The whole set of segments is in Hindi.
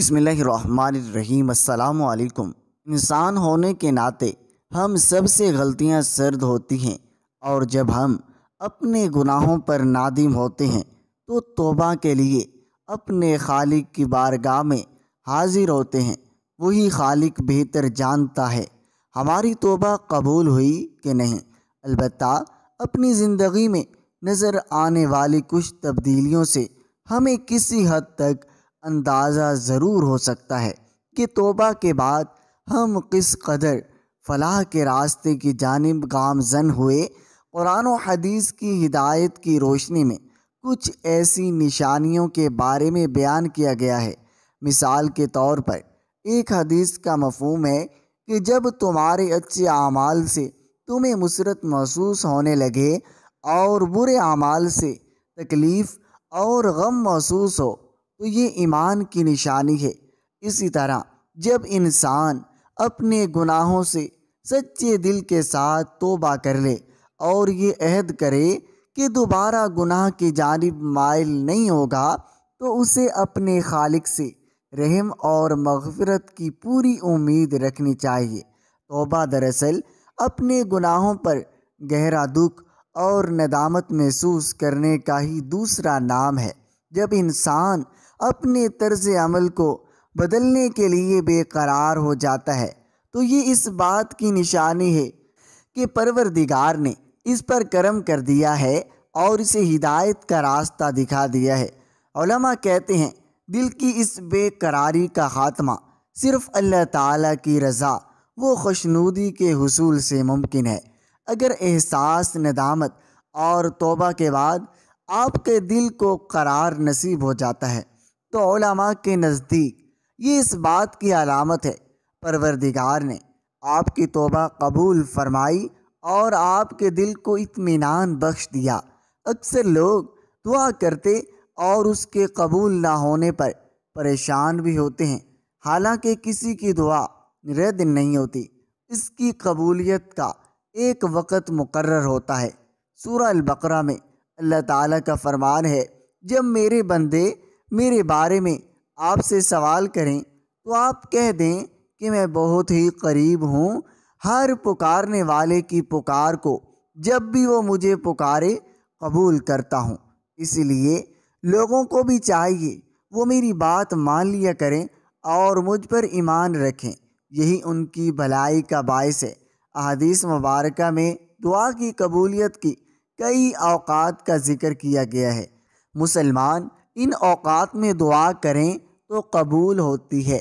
बसमीम इंसान होने के नाते हम सबसे गलतियां सर्द होती हैं और जब हम अपने गुनाहों पर नादिम होते हैं तो तोबा के लिए अपने खालिक की बारगाह में हाजिर होते हैं वही खालिक बेहतर जानता है हमारी तोबा कबूल हुई कि नहीं अलबत् अपनी ज़िंदगी में नज़र आने वाली कुछ तब्दीलियों से हमें किसी हद तक अंदाज़ा ज़रूर हो सकता है कि तोबा के बाद हम किस कदर फलाह के रास्ते की जानब गामजन हुए कुरान और हदीस की हिदायत की रोशनी में कुछ ऐसी निशानियों के बारे में बयान किया गया है मिसाल के तौर पर एक हदीस का मफहम है कि जब तुम्हारे अच्छे अमाल से तुम्हें मुसरत महसूस होने लगे और बुरे अमाल से तकलीफ़ और गम महसूस हो तो ये ईमान की निशानी है इसी तरह जब इंसान अपने गुनाहों से सच्चे दिल के साथ तोबा कर ले और ये अहद करे कि दोबारा गुनाह की जानब माइल नहीं होगा तो उसे अपने खालिक से रहम और मगफरत की पूरी उम्मीद रखनी चाहिए तोबा दरअसल अपने गुनाहों पर गहरा दुख और नदामत महसूस करने का ही दूसरा नाम है जब इंसान अपने तर्ज अमल को बदलने के लिए बेकरार हो जाता है तो ये इस बात की निशानी है कि परवरदिगार ने इस पर करम कर दिया है और इसे हिदायत का रास्ता दिखा दिया है उलमा कहते हैं दिल की इस बेकरारी का खात्मा सिर्फ अल्लाह ताला की रज़ा वो खुशनूदी के हसूल से मुमकिन है अगर एहसास नदामत और तोबा के बाद आपके दिल को करार नसीब हो जाता है तो के नज़दीक ये इस बात की अलामत है परवरदिगार ने आपकी तोबा कबूल फरमाई और आपके दिल को इतमान बख्श दिया अक्सर लोग दुआ करते और उसके कबूल ना होने पर परेशान भी होते हैं हालांकि किसी की दुआ रद्द नहीं होती इसकी कबूलियत का एक वक़्त मुकर होता है सूर्य बकरा में अल्लाह ताला का फरमान है जब मेरे बंदे मेरे बारे में आपसे सवाल करें तो आप कह दें कि मैं बहुत ही करीब हूँ हर पुकारने वाले की पुकार को जब भी वो मुझे पुकारे कबूल करता हूँ इसलिए लोगों को भी चाहिए वो मेरी बात मान लिया करें और मुझ पर ईमान रखें यही उनकी भलाई का बायस है अदीस मुबारक में दुआ की कबूलियत की कई अवकात का जिक्र किया गया है मुसलमान इन अवकात में दुआ करें तो कबूल होती है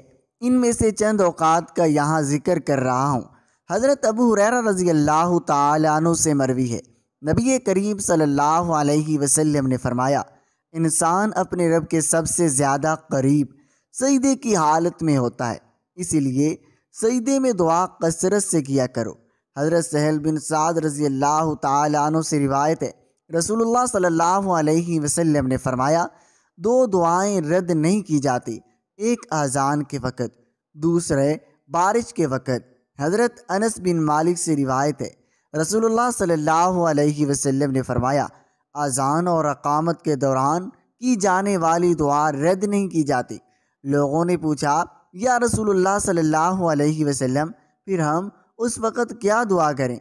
इनमें से चंद अवकात का यहाँ जिक्र कर रहा हूँ हज़रत अबू हुरैरा रज़ी अल्लाह तु से मरवी है नबी करीम सल्लल्लाहु अलैहि वसल्लम ने फरमाया इंसान अपने रब के सबसे ज़्यादा करीब सईदे की हालत में होता है इसीलिए सईदे में दुआ कसरत से किया करो हज़रत सहल बिन साद रज़ी अल्लाह तु से रिवायत है रसूलुल्लाह सल्लल्लाहु अलैहि वसल्लम ने फरमाया दो दुआएं रद्द नहीं की जाती एक अजान के वक़्त दूसरे बारिश के वक़्त हज़रत अनस बिन मालिक से रिवायत है रसूलुल्लाह सल्लल्लाहु अलैहि वसल्लम ने फरमाया अजान और अकामत के दौरान की जाने वाली दुआ रद्द नहीं की जाती लोगों ने पूछा या रसूलुल्लाह सल्लल्लाहु अलैहि वसल्लम फिर हम उस वक़्त क्या दुआ करें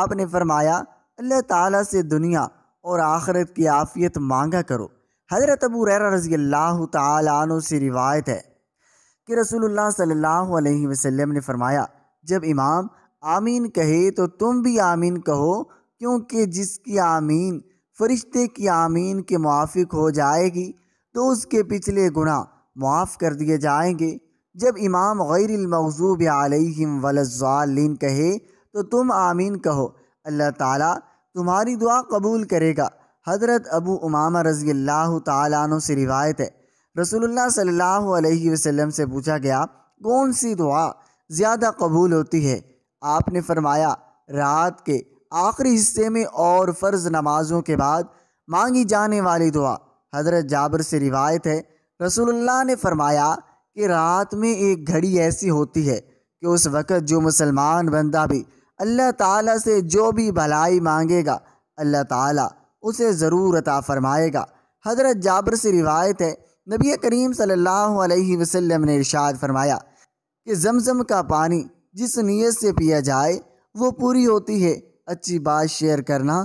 आपने फरमाया अल्लाह ताला से दुनिया और आखरत की आफ़ियत मांगा करो हज़रत अबू रैर रजी अल्लाह तु से रिवायत है कि रसूलुल्लाह सल्लल्लाहु अलैहि वसल्लम ने फरमाया जब इमाम आमीन कहे तो तुम भी आमीन कहो क्योंकि जिसकी आमीन फरिश्ते की आमीन के मुआफ़ हो जाएगी तो उसके पिछले गुना मुआफ़ कर दिए जाएंगे जब इमाम गैरमौजूब आलिम वलजालिन कहे तो तुम आमीन कहो अल्लाह ताला तुम्हारी दुआ कबूल करेगा हज़रत अबू उमामा रज़ी अल्लाह तु से रिवायत है रसूल सल्ला वसम से पूछा गया कौन सी दुआ ज़्यादा कबूल होती है आपने फरमाया रात के आखिरी हिस्से में और फ़र्ज़ नमाजों के बाद मांगी जाने वाली दुआ हज़रत जाबर से रिवायत है रसोल्ला ने फरमाया कि रात में एक घड़ी ऐसी होती है कि उस वक़्त जो मुसलमान बंदा भी अल्लाह ताला से जो भी भलाई मांगेगा अल्लाह ताला उसे ज़रूर अता फ़रमाएगा हज़रत जाबर से रिवायत है नबी करीम सल्लल्लाहु अलैहि वसल्लम ने इरशाद फरमाया कि जमजम का पानी जिस नीयत से पिया जाए वो पूरी होती है अच्छी बात शेयर करना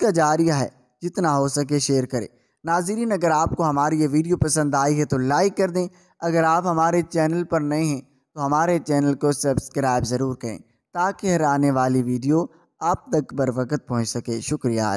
का जारिया है जितना हो सके शेयर करें नाजरीन अगर आपको हमारी ये वीडियो पसंद आई है तो लाइक कर दें अगर आप हमारे चैनल पर नए हैं तो हमारे चैनल को सब्सक्राइब ज़रूर करें ताकि हर आने वाली वीडियो आप तक बर वक्त पहुँच सके शुक्रिया